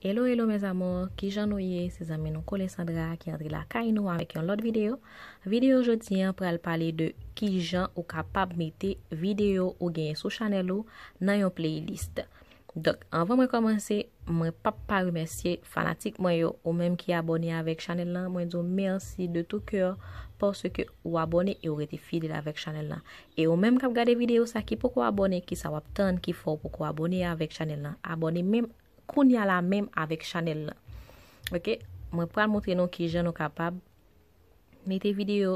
Hello, hello, mes amor, ki jan nou ye, se zamen nou kole Sandra ki yandri la kain nou avèk yon lot videyo. Videyo jò tiyan pral pale de ki jan ou kapap mette videyo ou genye sou chanel nou nan yon playlist. Dok, anvo mwen komanse, mwen pap pa remersye fanatik mwen yo ou menm ki abonye avèk chanel nan. Mwen zon mersi de tout kèr porsè ke ou abonye yon e rete fidèl avèk chanel nan. E ou menm kap gade videyo sa ki pokou abonye, ki sa wap tan ki fò pokou abonye avèk chanel nan. Abonye mèm. kon ya la menm avek chanel la. Ok, mwen pral mwote nou ki je nou kapab mete video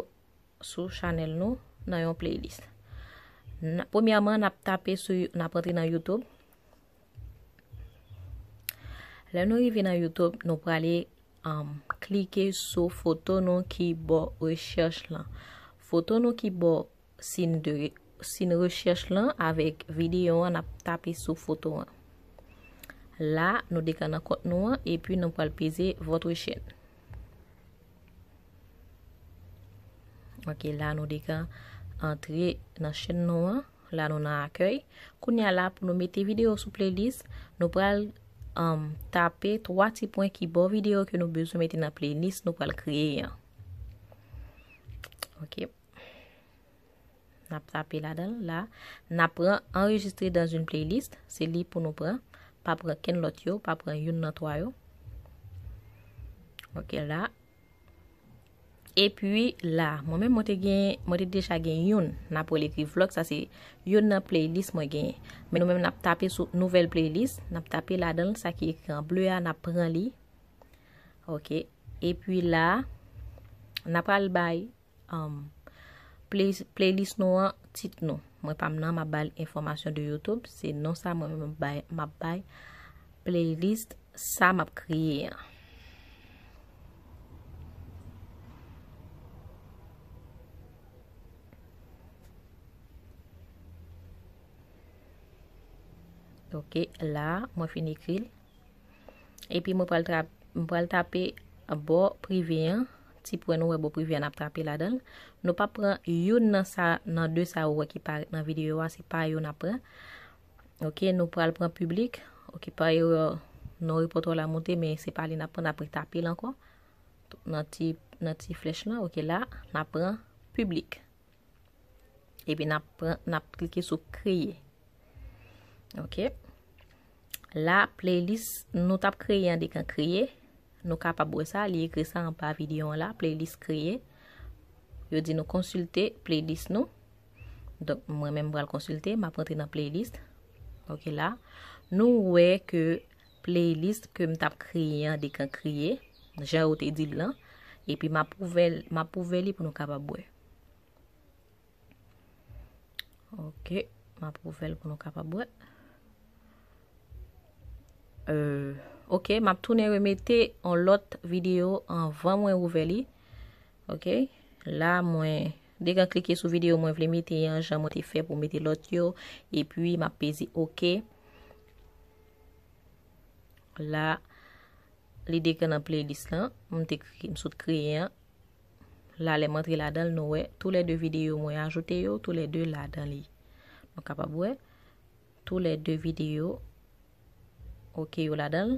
sou chanel nou nan yon playlist. Poumyaman, nap tape sou, nap prate nan YouTube. Lan nou yive nan YouTube, nou prale um, klike sou foto nou ki bo rechersh lan. Foto nou ki bo sin rechersh lan avek video yon nap tape sou foto an. la nou deka nan kont nou an epi nou pral pize votre chen ok la nou deka antre nan chen nou an la nou nan akoy kounya la pou nou meti video sou playlist nou pral tapet 3 ti point ki bo video ke nou bezou meti nan playlist nou pral kreye ok nap tapet la dal la nap pran enregistre dan joun playlist se li pou nou pran Pa pran ken lot yo, pa pran yon nan toyo. Ok, la. E pi la, mwen men mwote gen, mwote deja gen yon nan pou ekri vlog. Sa se, yon nan playlist mwen gen. Men mwen men nap tape sou nouvel playlist. Nap tape la dan, sa ki ekran blu ya, nap pran li. Ok, e pi la, napal bay um, playlist nou an tit nou. Mwen pa mnen mabal informasyon de Youtube. Se non sa mwen mabal playlist sa mab kriye. Ok la mwen fini kriye. Epi mwen pal tape bo privyen. ti pre nou e bo privye an ap trape la den nou pa pre yon nan sa nan de sa ou wakipare nan videyo wa se pa yon ap pre nou pre alpren publik ou ki pa yon nou ripot wala monte se pa li napre napre tapel anko nan ti flech nan ou ki la napre publik ebe napre napre kike sou kriye ok la playlist nou tap kriye an dek an kriye Nou ka pa bouè sa, li ekre sa an pa videyon la. Playlist kriye. Yo di nou konsulte playlist nou. Donk mwen mwen mwen konsulte. Ma prentre nan playlist. Ok la. Nou wè ke playlist ke m tap kriye an dek an kriye. Nan jan wote idil lan. E pi ma pouveli pou nou ka pa bouè. Ok. Ma pouveli pou nou ka pa bouè. Eee. Euh, Ok, map toune remete an lot video an 20 mwen ouve li. Ok, la mwen, dek an klike sou video mwen vle mite yon, jan mwen te fe pou mite lot yo. E pwi map pezi, ok. La, li dek an aple dis lan, mwen te msout kri yon. La, le mantri la dal nou we, tou le de video mwen ajote yo, tou le de la dal li. Mwen kapabwe, tou le de video, ok yo la dal.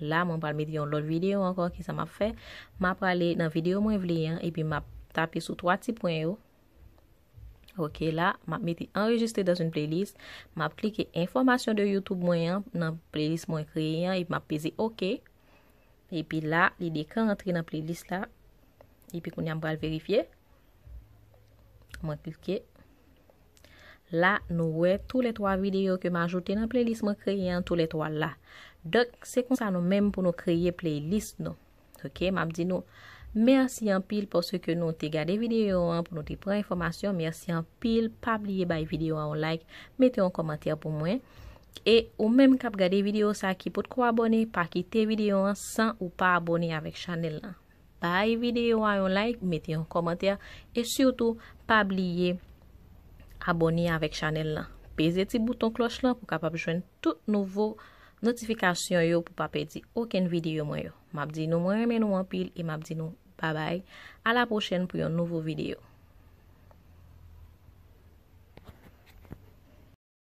la mwen pal met yon lol video ankon ki sa map fe map pale nan video mwen vle yon epi map tape sou 3 tip pwen yo ok la map meti enregistre dan son playlist map klike informasyon de youtube mwen yon nan playlist mwen kreyan epi map pese ok epi la li de kan rentre nan playlist la epi kon yon pal verifye mwen klike la nou we tou le 3 video ke ma ajote nan playlist mwen kreyan tou le 3 la Dok, se kon sa nou menm pou nou kreye playlist nou. Ok, map di nou. Mersi an pil pou se ke nou te gade video an, pou nou te pren informasyon. Mersi an pil, pa bliye bay videyo an on like, mete yon komantir pou mwen. E ou menm kap gade video sa ki pou te kwa aboni, pa ki te videyo an san ou pa aboni avek chanel nan. Bay videyo an yon like, mete yon komantir. E syoutou, pa bliye aboni avek chanel nan. Peze ti bouton kloch lan pou kap ap jwen tout nouvo. Notifikasyon yo pou pa pedi ouken videyo mwen yo. Mabdi nou mwen remen nou mwen pil e mabdi nou babay. A la pochen pou yon nouvo videyo.